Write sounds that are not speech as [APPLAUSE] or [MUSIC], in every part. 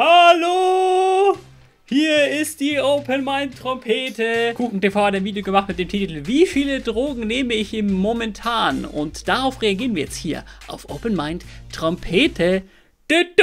Hallo! Hier ist die Open Mind Trompete. Kuchen TV hat ein Video gemacht mit dem Titel Wie viele Drogen nehme ich im momentan? Und darauf reagieren wir jetzt hier auf Open Mind Trompete. [LAUGHS]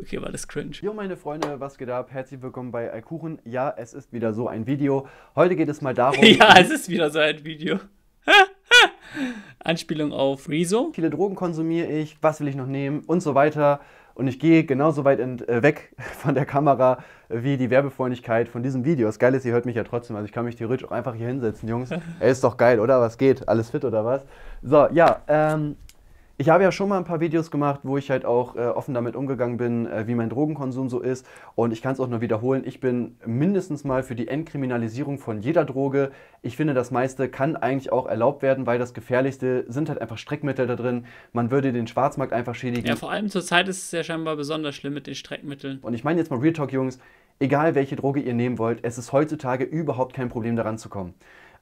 Okay, war das cringe. Jo meine Freunde, was geht ab? Herzlich willkommen bei Alkuchen. Ja, es ist wieder so ein Video. Heute geht es mal darum... [LAUGHS] ja, es ist wieder so ein Video. [LAUGHS] Anspielung auf Rezo. Wie Viele Drogen konsumiere ich, was will ich noch nehmen und so weiter. Und ich gehe genauso weit äh, weg [LAUGHS] von der Kamera wie die Werbefreundlichkeit von diesem Video. Das Geile ist, ihr hört mich ja trotzdem. Also ich kann mich theoretisch auch einfach hier hinsetzen, Jungs. [LAUGHS] Er ist doch geil, oder? Was geht? Alles fit oder was? So, ja, ähm, ich habe ja schon mal ein paar Videos gemacht, wo ich halt auch äh, offen damit umgegangen bin, äh, wie mein Drogenkonsum so ist. Und ich kann es auch nur wiederholen, ich bin mindestens mal für die Entkriminalisierung von jeder Droge. Ich finde, das meiste kann eigentlich auch erlaubt werden, weil das Gefährlichste sind halt einfach Streckmittel da drin. Man würde den Schwarzmarkt einfach schädigen. Ja, vor allem zur Zeit ist es ja scheinbar besonders schlimm mit den Streckmitteln. Und ich meine jetzt mal Real Talk, Jungs, egal welche Droge ihr nehmen wollt, es ist heutzutage überhaupt kein Problem daran zu kommen.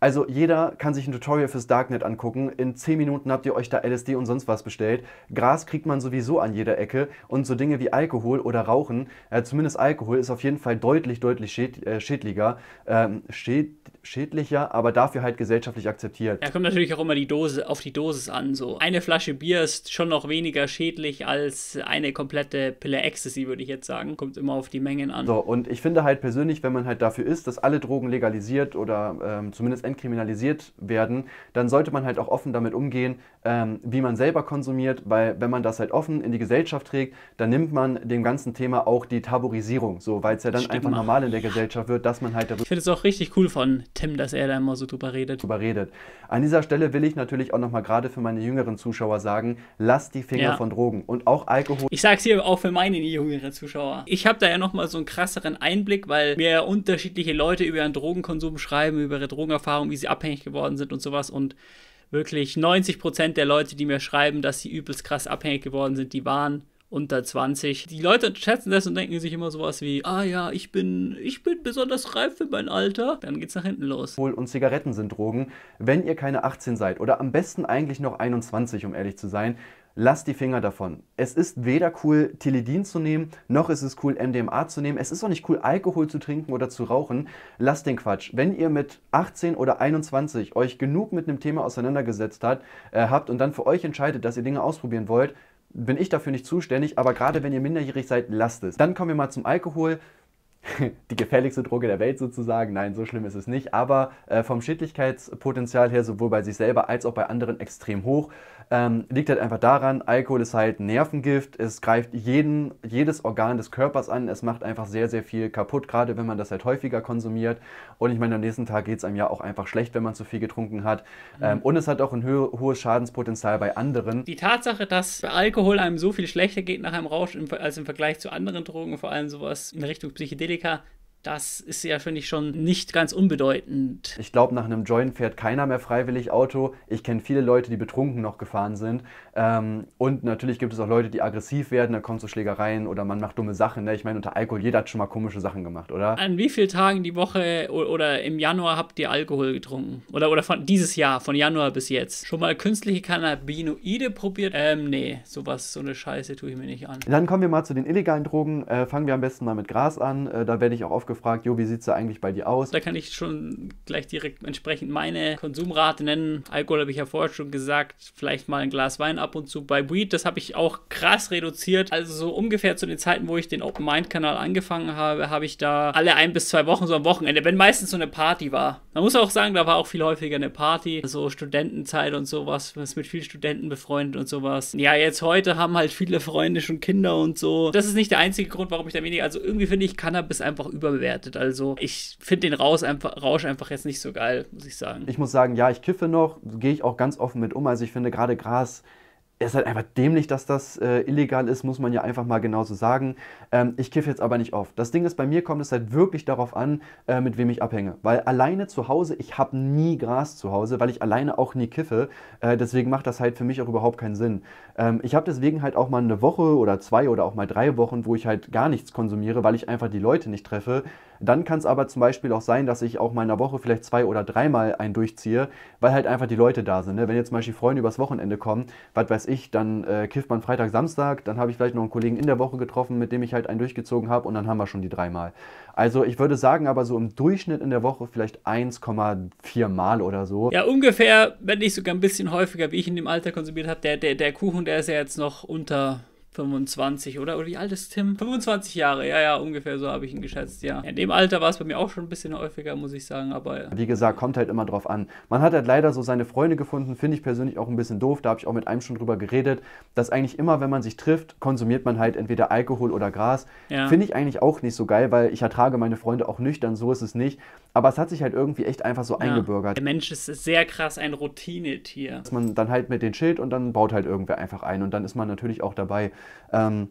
Also jeder kann sich ein Tutorial fürs Darknet angucken. In 10 Minuten habt ihr euch da LSD und sonst was bestellt. Gras kriegt man sowieso an jeder Ecke. Und so Dinge wie Alkohol oder Rauchen, äh, zumindest Alkohol, ist auf jeden Fall deutlich, deutlich schäd, äh, schädlicher. Ähm, schäd schädlicher, aber dafür halt gesellschaftlich akzeptiert. Ja, kommt natürlich auch immer die Dose auf die Dosis an. So eine Flasche Bier ist schon noch weniger schädlich als eine komplette Pille Ecstasy, würde ich jetzt sagen. Kommt immer auf die Mengen an. So und ich finde halt persönlich, wenn man halt dafür ist, dass alle Drogen legalisiert oder ähm, zumindest entkriminalisiert werden, dann sollte man halt auch offen damit umgehen, ähm, wie man selber konsumiert, weil wenn man das halt offen in die Gesellschaft trägt, dann nimmt man dem ganzen Thema auch die Taborisierung, so weil es ja dann Stimmt. einfach normal in der Gesellschaft wird, dass man halt darüber. Ich finde es auch richtig cool von Tim, dass er da immer so drüber redet. Drüber redet. An dieser Stelle will ich natürlich auch nochmal gerade für meine jüngeren Zuschauer sagen, lasst die Finger ja. von Drogen und auch Alkohol. Ich sag's hier auch für meine jüngeren Zuschauer. Ich habe da ja nochmal so einen krasseren Einblick, weil mir unterschiedliche Leute über ihren Drogenkonsum schreiben, über ihre Drogenerfahrung, wie sie abhängig geworden sind und sowas und wirklich 90% Prozent der Leute, die mir schreiben, dass sie übelst krass abhängig geworden sind, die waren unter 20. Die Leute schätzen das und denken sich immer sowas wie, ah ja, ich bin, ich bin besonders reif für mein Alter. Dann geht's nach hinten los. Alkohol und Zigaretten sind Drogen. Wenn ihr keine 18 seid oder am besten eigentlich noch 21, um ehrlich zu sein, Lasst die Finger davon. Es ist weder cool, Tilidin zu nehmen, noch ist es cool, MDMA zu nehmen. Es ist auch nicht cool, Alkohol zu trinken oder zu rauchen. Lasst den Quatsch. Wenn ihr mit 18 oder 21 euch genug mit einem Thema auseinandergesetzt äh, habt und dann für euch entscheidet, dass ihr Dinge ausprobieren wollt, bin ich dafür nicht zuständig, aber gerade wenn ihr minderjährig seid, lasst es. Dann kommen wir mal zum Alkohol. [LAUGHS] die gefährlichste Droge der Welt sozusagen. Nein, so schlimm ist es nicht. Aber äh, vom Schädlichkeitspotenzial her, sowohl bei sich selber als auch bei anderen extrem hoch. Ähm, liegt halt einfach daran, Alkohol ist halt Nervengift, es greift jeden, jedes Organ des Körpers an, es macht einfach sehr, sehr viel kaputt, gerade wenn man das halt häufiger konsumiert. Und ich meine, am nächsten Tag geht es einem ja auch einfach schlecht, wenn man zu viel getrunken hat. Mhm. Ähm, und es hat auch ein ho hohes Schadenspotenzial bei anderen. Die Tatsache, dass Alkohol einem so viel schlechter geht nach einem Rausch im als im Vergleich zu anderen Drogen, vor allem sowas in Richtung Psychedelik, Amerika Das ist ja, finde ich, schon nicht ganz unbedeutend. Ich glaube, nach einem Join fährt keiner mehr freiwillig Auto. Ich kenne viele Leute, die betrunken noch gefahren sind. Ähm, und natürlich gibt es auch Leute, die aggressiv werden. Da kommt zu so Schlägereien oder man macht dumme Sachen. Ne? Ich meine, unter Alkohol, jeder hat schon mal komische Sachen gemacht, oder? An wie vielen Tagen die Woche oder im Januar habt ihr Alkohol getrunken? Oder, oder von dieses Jahr, von Januar bis jetzt? Schon mal künstliche Cannabinoide probiert? Ähm, nee, sowas, so eine Scheiße tue ich mir nicht an. Dann kommen wir mal zu den illegalen Drogen. Äh, fangen wir am besten mal mit Gras an. Äh, da werde ich auch aufgefallen gefragt, jo, wie sieht es da eigentlich bei dir aus? Da kann ich schon gleich direkt entsprechend meine Konsumrate nennen. Alkohol habe ich ja vorher schon gesagt, vielleicht mal ein Glas Wein ab und zu. Bei Weed, das habe ich auch krass reduziert. Also so ungefähr zu den Zeiten, wo ich den Open Mind Kanal angefangen habe, habe ich da alle ein bis zwei Wochen so am Wochenende, wenn meistens so eine Party war. Man muss auch sagen, da war auch viel häufiger eine Party, so Studentenzeit und sowas, was mit vielen Studenten befreundet und sowas. Ja, jetzt heute haben halt viele Freunde schon Kinder und so. Das ist nicht der einzige Grund, warum ich da weniger, also irgendwie finde ich Cannabis einfach überbewertet bewertet. Also ich finde den Rausch einfach, Rausch einfach jetzt nicht so geil, muss ich sagen. Ich muss sagen, ja, ich kiffe noch, gehe ich auch ganz offen mit um. Also ich finde gerade Gras es ist halt einfach dämlich, dass das äh, illegal ist, muss man ja einfach mal genauso sagen. Ähm, ich kiffe jetzt aber nicht oft. Das Ding ist, bei mir kommt es halt wirklich darauf an, äh, mit wem ich abhänge. Weil alleine zu Hause, ich habe nie Gras zu Hause, weil ich alleine auch nie kiffe. Äh, deswegen macht das halt für mich auch überhaupt keinen Sinn. Ähm, ich habe deswegen halt auch mal eine Woche oder zwei oder auch mal drei Wochen, wo ich halt gar nichts konsumiere, weil ich einfach die Leute nicht treffe. Dann kann es aber zum Beispiel auch sein, dass ich auch mal in der Woche vielleicht zwei oder dreimal einen durchziehe, weil halt einfach die Leute da sind. Ne? Wenn jetzt zum Beispiel Freunde übers Wochenende kommen, was weiß ich, dann äh, kifft man Freitag, Samstag, dann habe ich vielleicht noch einen Kollegen in der Woche getroffen, mit dem ich halt einen durchgezogen habe und dann haben wir schon die dreimal. Also ich würde sagen, aber so im Durchschnitt in der Woche vielleicht 1,4 Mal oder so. Ja, ungefähr, wenn nicht sogar ein bisschen häufiger, wie ich in dem Alter konsumiert habe. Der, der, der Kuchen, der ist ja jetzt noch unter 25, oder? Oder wie alt ist Tim? 25 Jahre, ja, ja, ungefähr so habe ich ihn geschätzt, ja. In dem Alter war es bei mir auch schon ein bisschen häufiger, muss ich sagen, aber. Ja. Wie gesagt, kommt halt immer drauf an. Man hat halt leider so seine Freunde gefunden, finde ich persönlich auch ein bisschen doof, da habe ich auch mit einem schon drüber geredet, dass eigentlich immer, wenn man sich trifft, konsumiert man halt entweder Alkohol oder Gras. Ja. Finde ich eigentlich auch nicht so geil, weil ich ertrage meine Freunde auch nüchtern, so ist es nicht. Aber es hat sich halt irgendwie echt einfach so ja. eingebürgert. Der Mensch ist sehr krass ein Routinetier. Dass man dann halt mit den Schild und dann baut halt irgendwer einfach ein und dann ist man natürlich auch dabei. Ähm,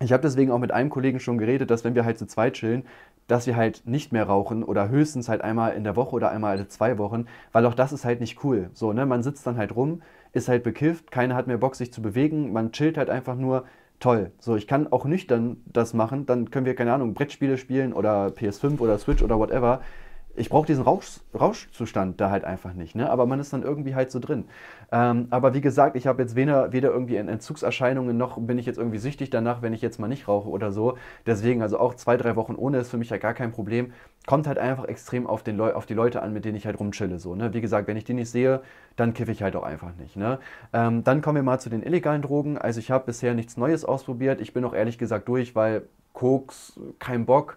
ich habe deswegen auch mit einem Kollegen schon geredet, dass wenn wir halt zu zweit chillen, dass wir halt nicht mehr rauchen oder höchstens halt einmal in der Woche oder einmal alle zwei Wochen, weil auch das ist halt nicht cool. So, ne? Man sitzt dann halt rum, ist halt bekifft, keiner hat mehr Bock, sich zu bewegen, man chillt halt einfach nur. Toll. So, ich kann auch nüchtern das machen, dann können wir, keine Ahnung, Brettspiele spielen oder PS5 oder Switch oder whatever ich brauche diesen Rausch, Rauschzustand da halt einfach nicht, ne? aber man ist dann irgendwie halt so drin. Ähm, aber wie gesagt, ich habe jetzt weder, weder irgendwie Entzugserscheinungen, noch bin ich jetzt irgendwie süchtig danach, wenn ich jetzt mal nicht rauche oder so. Deswegen, also auch zwei, drei Wochen ohne ist für mich ja gar kein Problem. Kommt halt einfach extrem auf, den Leu auf die Leute an, mit denen ich halt rumchille. So, ne? Wie gesagt, wenn ich die nicht sehe, dann kiffe ich halt auch einfach nicht. Ne? Ähm, dann kommen wir mal zu den illegalen Drogen. Also ich habe bisher nichts Neues ausprobiert. Ich bin auch ehrlich gesagt durch, weil Koks, kein Bock.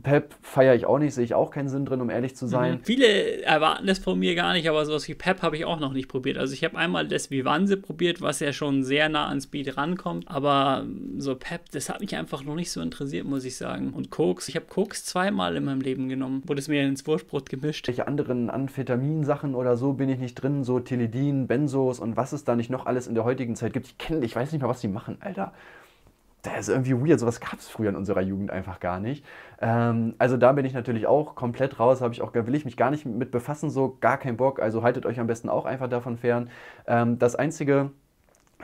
Pep feiere ich auch nicht, sehe ich auch keinen Sinn drin, um ehrlich zu sein. Mhm. Viele erwarten das von mir gar nicht, aber sowas wie Pep habe ich auch noch nicht probiert. Also ich habe einmal das Vivanse probiert, was ja schon sehr nah an Speed rankommt, aber so Pep, das hat mich einfach noch nicht so interessiert, muss ich sagen. Und Koks, ich habe Koks zweimal in meinem Leben genommen, wurde es mir ins Wurstbrot gemischt. Welche anderen Amphetaminsachen oder so bin ich nicht drin, so Teledin, Benzos und was es da nicht noch alles in der heutigen Zeit gibt. Ich kenne, ich weiß nicht mal, was die machen, Alter das ist irgendwie weird, sowas gab es früher in unserer Jugend einfach gar nicht. Ähm, also da bin ich natürlich auch komplett raus, habe ich auch, will ich mich gar nicht mit befassen, so gar keinen Bock, also haltet euch am besten auch einfach davon fern. Ähm, das Einzige,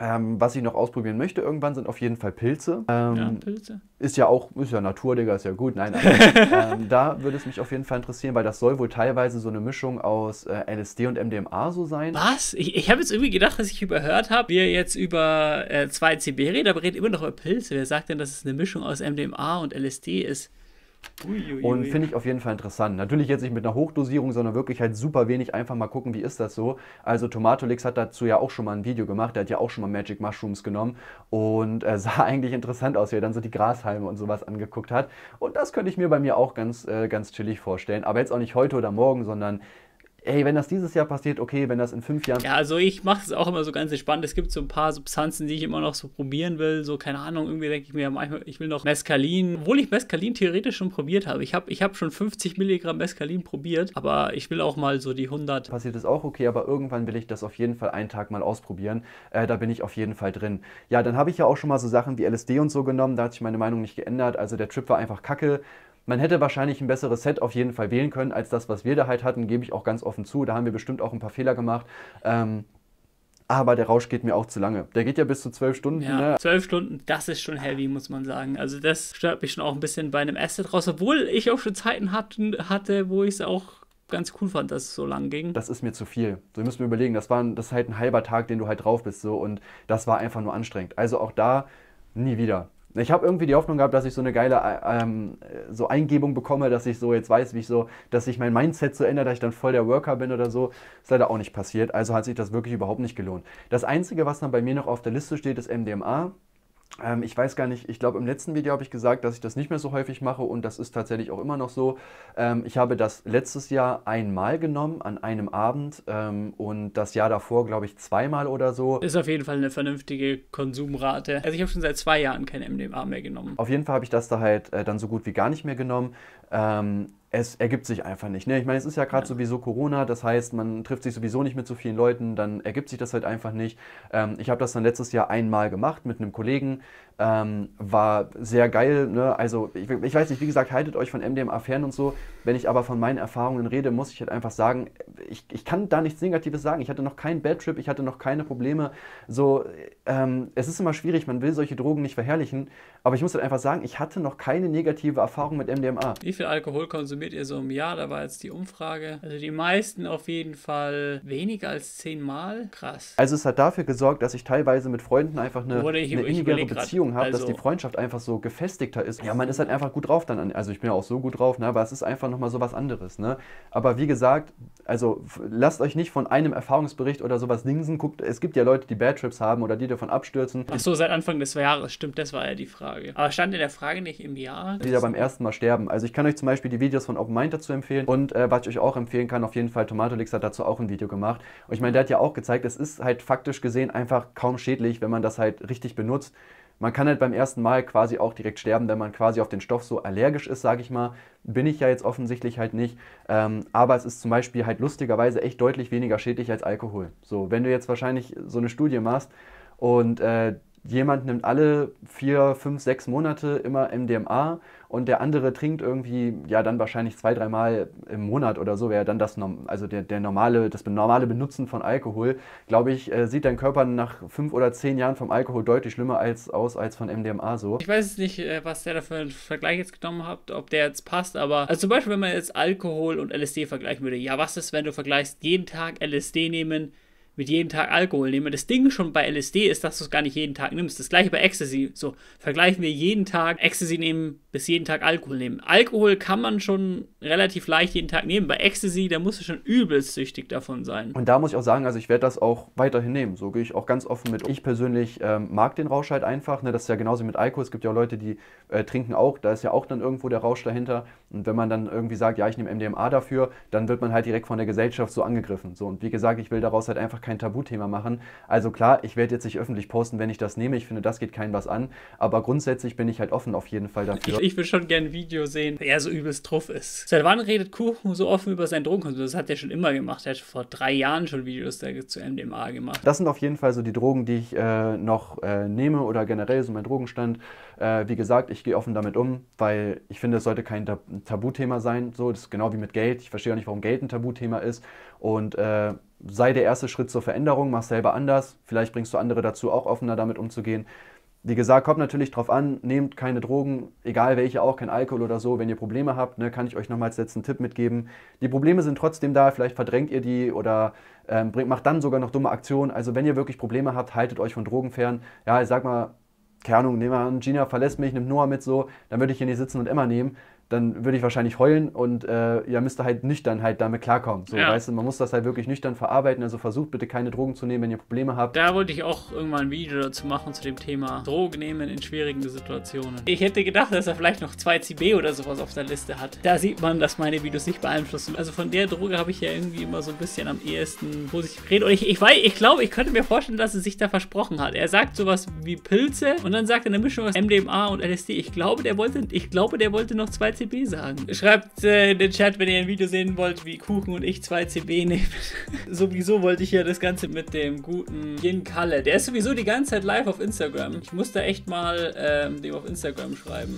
ähm, was ich noch ausprobieren möchte irgendwann sind auf jeden Fall Pilze. Ähm, ja, Pilze. Ist ja auch, ist ja Natur, Digga, ist ja gut. Nein, aber, [LAUGHS] ähm, da würde es mich auf jeden Fall interessieren, weil das soll wohl teilweise so eine Mischung aus äh, LSD und MDMA so sein. Was? Ich, ich habe jetzt irgendwie gedacht, dass ich überhört habe, wir jetzt über äh, 2CB reden, aber reden immer noch über Pilze. Wer sagt denn, dass es eine Mischung aus MDMA und LSD ist? Uiuiui. Und finde ich auf jeden Fall interessant. Natürlich jetzt nicht mit einer Hochdosierung, sondern wirklich halt super wenig. Einfach mal gucken, wie ist das so. Also Tomatolix hat dazu ja auch schon mal ein Video gemacht. Der hat ja auch schon mal Magic Mushrooms genommen und äh, [LAUGHS] sah eigentlich interessant aus, wie er dann so die Grashalme und sowas angeguckt hat. Und das könnte ich mir bei mir auch ganz, äh, ganz chillig vorstellen. Aber jetzt auch nicht heute oder morgen, sondern ey, wenn das dieses Jahr passiert, okay, wenn das in fünf Jahren. Ja, also ich mache es auch immer so ganz entspannt. Es gibt so ein paar Substanzen, die ich immer noch so probieren will. So, keine Ahnung, irgendwie denke ich mir manchmal, ich will noch Mescalin. Obwohl ich Mescalin theoretisch schon probiert habe. Ich habe ich hab schon 50 Milligramm Mescalin probiert, aber ich will auch mal so die 100. Passiert ist auch okay, aber irgendwann will ich das auf jeden Fall einen Tag mal ausprobieren. Äh, da bin ich auf jeden Fall drin. Ja, dann habe ich ja auch schon mal so Sachen wie LSD und so genommen. Da hat sich meine Meinung nicht geändert. Also der Trip war einfach kacke. Man hätte wahrscheinlich ein besseres Set auf jeden Fall wählen können, als das, was wir da halt hatten, gebe ich auch ganz offen zu. Da haben wir bestimmt auch ein paar Fehler gemacht. Ähm, aber der Rausch geht mir auch zu lange. Der geht ja bis zu zwölf Stunden. Ja, ne? zwölf ne? Stunden, das ist schon heavy, muss man sagen. Also das stört mich schon auch ein bisschen bei einem Asset raus, obwohl ich auch schon Zeiten hat, hatte, wo ich es auch ganz cool fand, dass es so lang ging. Das ist mir zu viel. So, wir müssen überlegen, das, war, das ist halt ein halber Tag, den du halt drauf bist. So, und das war einfach nur anstrengend. Also auch da nie wieder. Ich habe irgendwie die Hoffnung gehabt, dass ich so eine geile äh, ähm, so Eingebung bekomme, dass ich so jetzt weiß, wie ich so, dass sich mein Mindset so ändert, dass ich dann voll der Worker bin oder so. Ist leider auch nicht passiert. Also hat sich das wirklich überhaupt nicht gelohnt. Das Einzige, was dann bei mir noch auf der Liste steht, ist MDMA. Ähm, ich weiß gar nicht, ich glaube, im letzten Video habe ich gesagt, dass ich das nicht mehr so häufig mache und das ist tatsächlich auch immer noch so. Ähm, ich habe das letztes Jahr einmal genommen an einem Abend ähm, und das Jahr davor, glaube ich, zweimal oder so. Ist auf jeden Fall eine vernünftige Konsumrate. Also ich habe schon seit zwei Jahren kein MDMA mehr genommen. Auf jeden Fall habe ich das da halt äh, dann so gut wie gar nicht mehr genommen. Ähm, es ergibt sich einfach nicht. Ne? Ich meine, es ist ja gerade ja. sowieso Corona, das heißt, man trifft sich sowieso nicht mit so vielen Leuten, dann ergibt sich das halt einfach nicht. Ähm, ich habe das dann letztes Jahr einmal gemacht mit einem Kollegen, ähm, war sehr geil. Ne? Also ich, ich, weiß nicht, wie gesagt, haltet euch von MDMA fern und so. Wenn ich aber von meinen Erfahrungen rede, muss ich halt einfach sagen, ich, ich kann da nichts Negatives sagen. Ich hatte noch keinen Bad Trip, ich hatte noch keine Probleme. So, ähm, es ist immer schwierig, man will solche Drogen nicht verherrlichen. Aber ich muss halt einfach sagen, ich hatte noch keine negative Erfahrung mit MDMA. Wie viel Alkohol konsumiert ihr so im Jahr? Da war jetzt die Umfrage. Also die meisten auf jeden Fall weniger als zehnmal. Krass. Also es hat dafür gesorgt, dass ich teilweise mit Freunden einfach eine, ich, eine innigere Beziehung Erinnerung habe, also, dass die also Freundschaft einfach so gefestigter ist. Ja, man ist halt einfach gut drauf dann. Also ich bin ja auch so gut drauf, ne? aber es ist einfach nochmal so was anderes. Ne? Aber wie gesagt, also lasst euch nicht von einem Erfahrungsbericht oder sowas dingsen. Guckt, es gibt ja Leute, die Bad Trips haben oder die davon abstürzen. Ach so, seit Anfang des Jahres, stimmt, das war ja die Frage. Aber stand in der Frage nicht im Jahr? Die da beim ersten Mal sterben. Also ich kann euch zum Beispiel die Videos von Open Mind dazu empfehlen und äh, was ich euch auch empfehlen kann, auf jeden Fall, Tomatolix hat dazu auch ein Video gemacht. Und ich meine, der hat ja auch gezeigt, es ist halt faktisch gesehen einfach kaum schädlich, wenn man das halt richtig benutzt. Man kann halt beim ersten Mal quasi auch direkt sterben, wenn man quasi auf den Stoff so allergisch ist, sage ich mal. Bin ich ja jetzt offensichtlich halt nicht. Ähm, aber es ist zum Beispiel halt lustigerweise echt deutlich weniger schädlich als Alkohol. So, wenn du jetzt wahrscheinlich so eine Studie machst und äh, jemand nimmt alle vier, fünf, sechs Monate immer MDMA und der andere trinkt irgendwie, ja, dann wahrscheinlich zwei, dreimal im Monat oder so, wäre dann das, also der, der normale, das normale Benutzen von Alkohol, glaube ich, äh, sieht dein Körper nach fünf oder zehn Jahren vom Alkohol deutlich schlimmer als, aus als von MDMA so. Ich weiß nicht, äh, was der da für einen Vergleich jetzt genommen hat, ob der jetzt passt, aber also zum Beispiel, wenn man jetzt Alkohol und LSD vergleichen würde, ja, was ist, wenn du vergleichst, jeden Tag LSD nehmen, mit jedem Tag Alkohol nehme. Das Ding schon bei LSD ist, dass du es gar nicht jeden Tag nimmst. Das gleiche bei Ecstasy. So, vergleichen wir jeden Tag Ecstasy nehmen bis jeden Tag Alkohol nehmen. Alkohol kann man schon relativ leicht jeden Tag nehmen. Bei Ecstasy, da musst du schon übelst süchtig davon sein. Und da muss ich auch sagen, also ich werde das auch weiterhin nehmen. So gehe ich auch ganz offen mit. Ich persönlich ähm, mag den Rausch halt einfach. Ne? Das ist ja genauso mit Alkohol. Es gibt ja auch Leute, die äh, trinken auch. Da ist ja auch dann irgendwo der Rausch dahinter. Und wenn man dann irgendwie sagt, ja, ich nehme MDMA dafür, dann wird man halt direkt von der Gesellschaft so angegriffen. So, und wie gesagt, ich will daraus halt einfach kein kein Tabuthema machen. Also klar, ich werde jetzt nicht öffentlich posten, wenn ich das nehme. Ich finde, das geht keinem was an. Aber grundsätzlich bin ich halt offen auf jeden Fall dafür. Ich, ich will schon gerne ein Video sehen, wie so übelst truff ist. Seit wann redet Kuchen so offen über seinen Drogenkonsum? Das hat er schon immer gemacht. Er hat vor drei Jahren schon Videos zu MDMA gemacht. Das sind auf jeden Fall so die Drogen, die ich äh, noch äh, nehme oder generell so mein Drogenstand. Äh, wie gesagt, ich gehe offen damit um, weil ich finde, es sollte kein Tabuthema sein. So, das ist genau wie mit Geld. Ich verstehe auch nicht, warum Geld ein Tabuthema ist. Und äh, sei der erste Schritt zur Veränderung, mach selber anders. Vielleicht bringst du andere dazu, auch offener damit umzugehen. Wie gesagt, kommt natürlich drauf an, nehmt keine Drogen, egal welche auch, kein Alkohol oder so, wenn ihr Probleme habt, ne, kann ich euch nochmals letzten Tipp mitgeben. Die Probleme sind trotzdem da, vielleicht verdrängt ihr die oder ähm, bringt, macht dann sogar noch dumme Aktionen. Also wenn ihr wirklich Probleme habt, haltet euch von Drogen fern. Ja, ich sag mal, Kernung, Ahnung, nehmen wir an, Gina verlässt mich, nimmt Noah mit so, dann würde ich hier nicht sitzen und immer nehmen dann würde ich wahrscheinlich heulen und äh, ja, müsste halt nüchtern halt damit klarkommen. So, ja. weißt du, man muss das halt wirklich nüchtern verarbeiten. Also versucht bitte keine Drogen zu nehmen, wenn ihr Probleme habt. Da wollte ich auch irgendwann ein Video dazu machen zu dem Thema Drogen nehmen in schwierigen Situationen. Ich hätte gedacht, dass er vielleicht noch 2 CB oder sowas auf der Liste hat. Da sieht man, dass meine Videos nicht beeinflussen. Also von der Droge habe ich ja irgendwie immer so ein bisschen am ehesten positiv geredet. Und ich, ich weiß, ich glaube, ich könnte mir vorstellen, dass er sich da versprochen hat. Er sagt sowas wie Pilze und dann sagt er eine Mischung aus MDMA und LSD. Ich glaube, der wollte, ich glaube, der wollte noch 2 cb CB sagen. Schreibt äh, in den Chat, wenn ihr ein Video sehen wollt, wie Kuchen und ich 2 CB nehmen. [LAUGHS] sowieso wollte ich ja das Ganze mit dem guten Jin Kalle. Der ist sowieso die ganze Zeit live auf Instagram. Ich muss da echt mal ähm, dem auf Instagram schreiben.